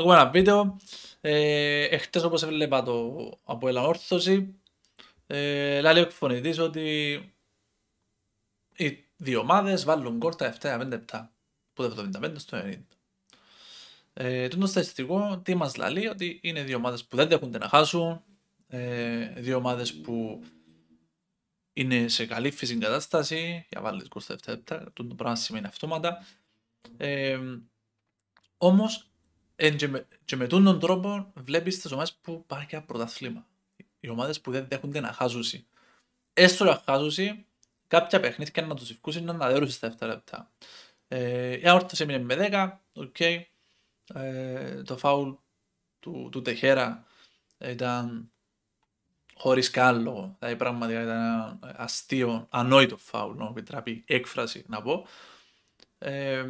Ακόμα ένα βίντεο. Ε, εχθές όπως έβλεπα το από Όρθωση, ε, λέει ο εκφωνητής ότι οι δύο ομαδε βάλουν κορτα 7-5 λεπτά, που το 75 στο 90. Ε, το στατιστικό τι μας λέει ότι είναι δύο ομάδες που δεν δέχονται να χάσουν, ε, δύο ομάδες που είναι σε καλή φυσική κατάσταση, για βάλεις κορτα κόρτα 7 λεπτά, το πράγμα σημαίνει αυτόματα. Ε, όμως ε, και, με, και τον τρόπο βλέπεις τις ομάδες που υπάρχει ένα πρωταθλήμα. Οι ομάδες που δεν δέχονται να χάσουν. Έστω να χάσουν, κάποια παιχνίδια να τους ευκούσουν να δέρουν στα 7 λεπτά. Ε, η Άορτα έμεινε με 10, οκ. Okay. Ε, το φάουλ του, του Τεχέρα ήταν χωρίς καν λόγο. Δηλαδή πραγματικά ήταν αστείο, ανόητο φάουλ, να επιτραπεί έκφραση να πω. Ε,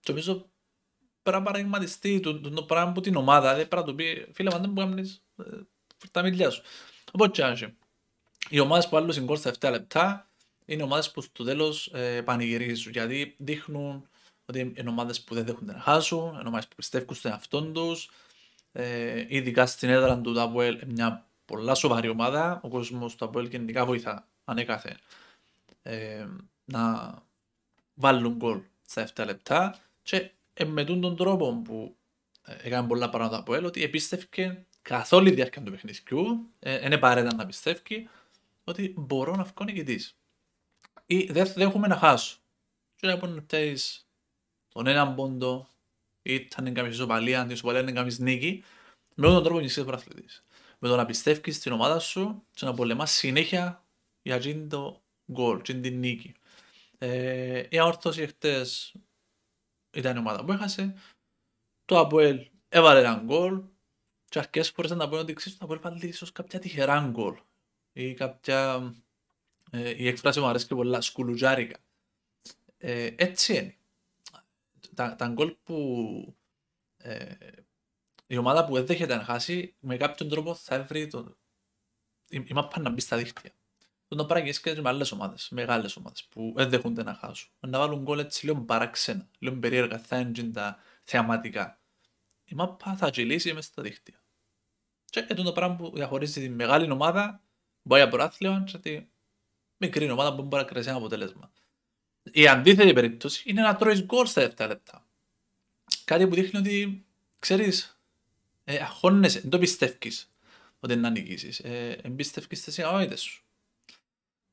και νομίζω πρέπει να παραγματιστεί το, το, το πράγμα από την ομάδα. Δεν δηλαδή πρέπει να του πει, φίλε, αν δεν μπορεί να μιλήσει, ε, τα μιλιά σου. Οπότε, άσχε. Οι ομάδες που άλλο συγκόρουν στα 7 λεπτά είναι ομάδες που στο τέλος ε, πανηγυρίζουν. Γιατί δείχνουν ότι είναι ομάδες που δεν δέχονται να χάσουν, είναι ομάδες που πιστεύουν στον εαυτό τους. Ε, ειδικά στην έδρα του Ταβουέλ, μια πολλά σοβαρή ομάδα. Ο κόσμος του Ταβουέλ γενικά βοηθά ανέκαθε ε, να βάλουν γκολ στα 7 λεπτά. Και με τον τρόπο που ε, έκανε πολλά πράγματα από έλ, ότι επίστευκε καθ' όλη τη διάρκεια του παιχνιδιού, ε, είναι παρέτα να πιστεύει, ότι μπορώ να βγω νικητής. Ή δεν δε έχουμε να χάσω. Και να πούνε τον έναν πόντο, ή ήταν κάποιο ισοπαλία, αν την ισοπαλία είναι κάποιο νίκη, με τον τρόπο νικητή πρωταθλητή. Με το να πιστεύει στην ομάδα σου και να πολεμάς συνέχεια για το γκολ, την νίκη. Ε, η αόρθωση χτες ήταν η ομάδα που έχασε. Το Αποέλ έβαλε έναν γκολ. Και αρκετές φορέ να πω ότι ξέρεις το Αποέλ πάλι ίσως κάποια τυχερά γκολ. Ή κάποια... Ε, η έκφραση μου αρέσει και πολλά, σκουλουτζάρικα. Ε, έτσι είναι. Τα, τα γκολ που... Ε, η ομάδα που δεν δέχεται να χάσει με κάποιον τρόπο θα βρει το, Η, η μάπα να μπει στα δίχτυα τον το πράγμα και με άλλες ομάδες, μεγάλες ομάδες που δεν δέχονται να χάσουν. Να βάλουν γκολ έτσι λίγο παράξενα, λίγο περίεργα, θα είναι τα θεαματικά. Η μάπα θα γελίσει μέσα στα δίχτυα. Και αυτό το πράγμα που διαχωρίζει τη μεγάλη ομάδα, μπορεί από άθλιο, και τη μικρή ομάδα που μπορεί να κρατήσει ένα αποτέλεσμα. Η αντίθετη περίπτωση είναι να τρώεις γκολ στα 7 λεπτά. Κάτι που δείχνει ότι ξέρεις, ε, αχώνεσαι, δεν το πιστεύει ότι να νικήσεις. Ε, εμπιστεύει τι σου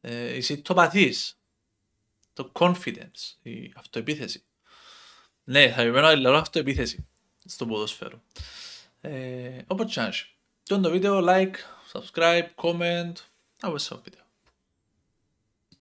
ε, είσαι το παθείς. Το confidence, η αυτοεπίθεση. Ναι, θα επιμένω λέω αυτοεπίθεση στο ποδοσφαίρο. Ε, όπως και αν είσαι. το βίντεο, like, subscribe, comment. Να το το βίντεο.